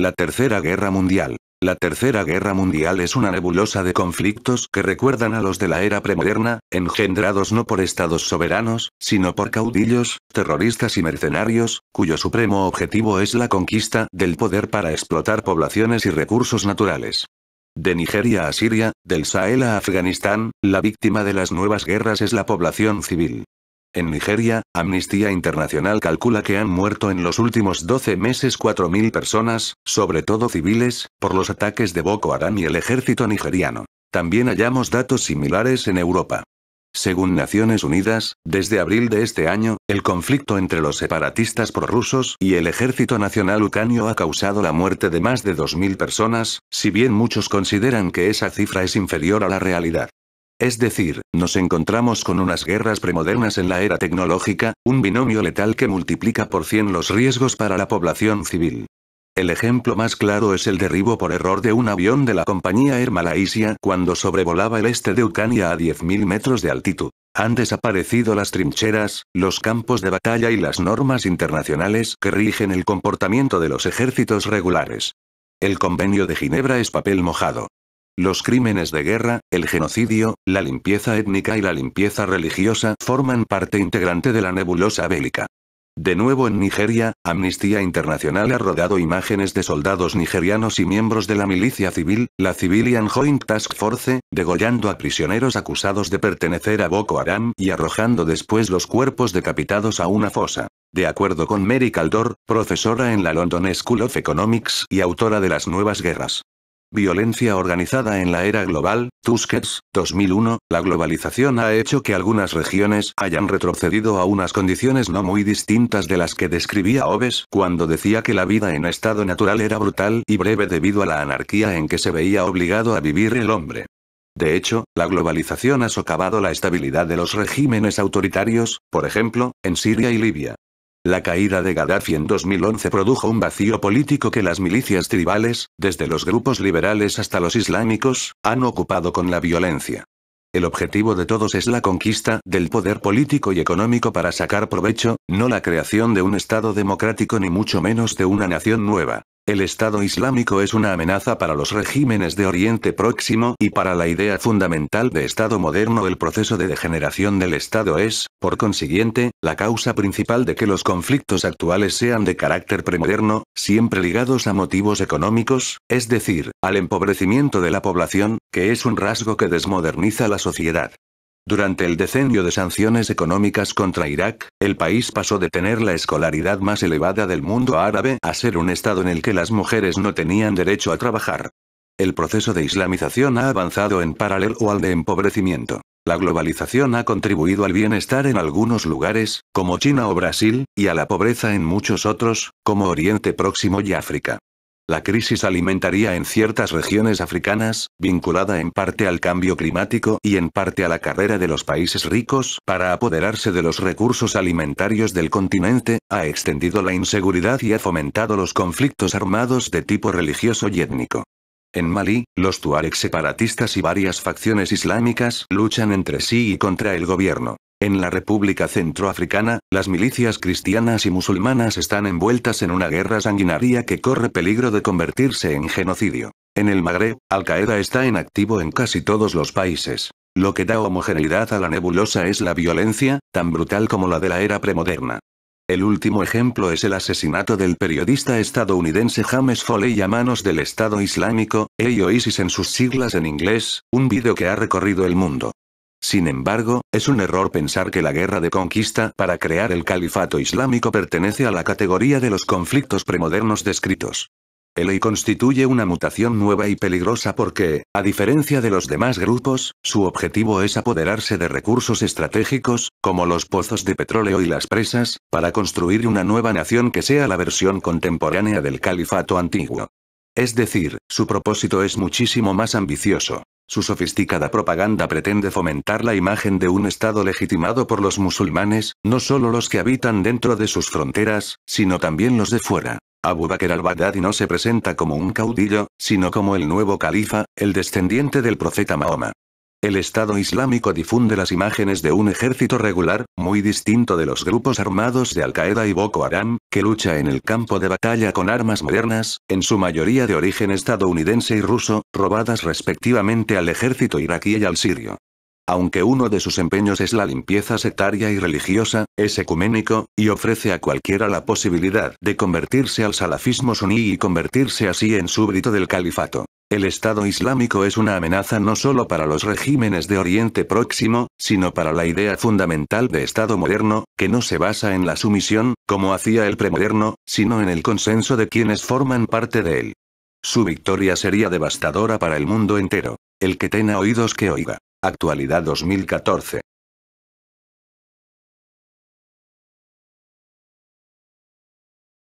La Tercera Guerra Mundial. La Tercera Guerra Mundial es una nebulosa de conflictos que recuerdan a los de la era premoderna, engendrados no por estados soberanos, sino por caudillos, terroristas y mercenarios, cuyo supremo objetivo es la conquista del poder para explotar poblaciones y recursos naturales. De Nigeria a Siria, del Sahel a Afganistán, la víctima de las nuevas guerras es la población civil. En Nigeria, Amnistía Internacional calcula que han muerto en los últimos 12 meses 4.000 personas, sobre todo civiles, por los ataques de Boko Haram y el ejército nigeriano. También hallamos datos similares en Europa. Según Naciones Unidas, desde abril de este año, el conflicto entre los separatistas prorrusos y el Ejército Nacional Ucranio ha causado la muerte de más de 2.000 personas, si bien muchos consideran que esa cifra es inferior a la realidad. Es decir, nos encontramos con unas guerras premodernas en la era tecnológica, un binomio letal que multiplica por 100 los riesgos para la población civil. El ejemplo más claro es el derribo por error de un avión de la compañía Air Malaysia cuando sobrevolaba el este de Ucrania a 10.000 metros de altitud. Han desaparecido las trincheras, los campos de batalla y las normas internacionales que rigen el comportamiento de los ejércitos regulares. El convenio de Ginebra es papel mojado. Los crímenes de guerra, el genocidio, la limpieza étnica y la limpieza religiosa forman parte integrante de la nebulosa bélica. De nuevo en Nigeria, Amnistía Internacional ha rodado imágenes de soldados nigerianos y miembros de la milicia civil, la Civilian Joint Task Force, degollando a prisioneros acusados de pertenecer a Boko Haram y arrojando después los cuerpos decapitados a una fosa. De acuerdo con Mary Caldor, profesora en la London School of Economics y autora de Las Nuevas Guerras. Violencia organizada en la era global, Tuskets, 2001. La globalización ha hecho que algunas regiones hayan retrocedido a unas condiciones no muy distintas de las que describía Oves cuando decía que la vida en estado natural era brutal y breve debido a la anarquía en que se veía obligado a vivir el hombre. De hecho, la globalización ha socavado la estabilidad de los regímenes autoritarios, por ejemplo, en Siria y Libia. La caída de Gaddafi en 2011 produjo un vacío político que las milicias tribales, desde los grupos liberales hasta los islámicos, han ocupado con la violencia. El objetivo de todos es la conquista del poder político y económico para sacar provecho, no la creación de un Estado democrático ni mucho menos de una nación nueva. El Estado Islámico es una amenaza para los regímenes de Oriente Próximo y para la idea fundamental de Estado moderno el proceso de degeneración del Estado es, por consiguiente, la causa principal de que los conflictos actuales sean de carácter premoderno, siempre ligados a motivos económicos, es decir, al empobrecimiento de la población, que es un rasgo que desmoderniza la sociedad. Durante el decenio de sanciones económicas contra Irak, el país pasó de tener la escolaridad más elevada del mundo árabe a ser un estado en el que las mujeres no tenían derecho a trabajar. El proceso de islamización ha avanzado en paralelo al de empobrecimiento. La globalización ha contribuido al bienestar en algunos lugares, como China o Brasil, y a la pobreza en muchos otros, como Oriente Próximo y África. La crisis alimentaria en ciertas regiones africanas, vinculada en parte al cambio climático y en parte a la carrera de los países ricos para apoderarse de los recursos alimentarios del continente, ha extendido la inseguridad y ha fomentado los conflictos armados de tipo religioso y étnico. En Malí, los tuareg separatistas y varias facciones islámicas luchan entre sí y contra el gobierno. En la República Centroafricana, las milicias cristianas y musulmanas están envueltas en una guerra sanguinaria que corre peligro de convertirse en genocidio. En el Magreb, Al-Qaeda está en activo en casi todos los países. Lo que da homogeneidad a la nebulosa es la violencia, tan brutal como la de la era premoderna. El último ejemplo es el asesinato del periodista estadounidense James Foley a manos del Estado Islámico, e Isis en sus siglas en inglés, un vídeo que ha recorrido el mundo. Sin embargo, es un error pensar que la guerra de conquista para crear el califato islámico pertenece a la categoría de los conflictos premodernos descritos. El I constituye una mutación nueva y peligrosa porque, a diferencia de los demás grupos, su objetivo es apoderarse de recursos estratégicos, como los pozos de petróleo y las presas, para construir una nueva nación que sea la versión contemporánea del califato antiguo. Es decir, su propósito es muchísimo más ambicioso. Su sofisticada propaganda pretende fomentar la imagen de un Estado legitimado por los musulmanes, no solo los que habitan dentro de sus fronteras, sino también los de fuera. Abu Bakr al-Baghdadi no se presenta como un caudillo, sino como el nuevo califa, el descendiente del profeta Mahoma. El Estado Islámico difunde las imágenes de un ejército regular, muy distinto de los grupos armados de Al-Qaeda y Boko Haram, que lucha en el campo de batalla con armas modernas, en su mayoría de origen estadounidense y ruso, robadas respectivamente al ejército iraquí y al sirio. Aunque uno de sus empeños es la limpieza sectaria y religiosa, es ecuménico, y ofrece a cualquiera la posibilidad de convertirse al salafismo suní y convertirse así en súbdito del califato. El Estado Islámico es una amenaza no solo para los regímenes de Oriente Próximo, sino para la idea fundamental de Estado moderno, que no se basa en la sumisión, como hacía el premoderno, sino en el consenso de quienes forman parte de él. Su victoria sería devastadora para el mundo entero. El que tenga oídos que oiga. Actualidad 2014.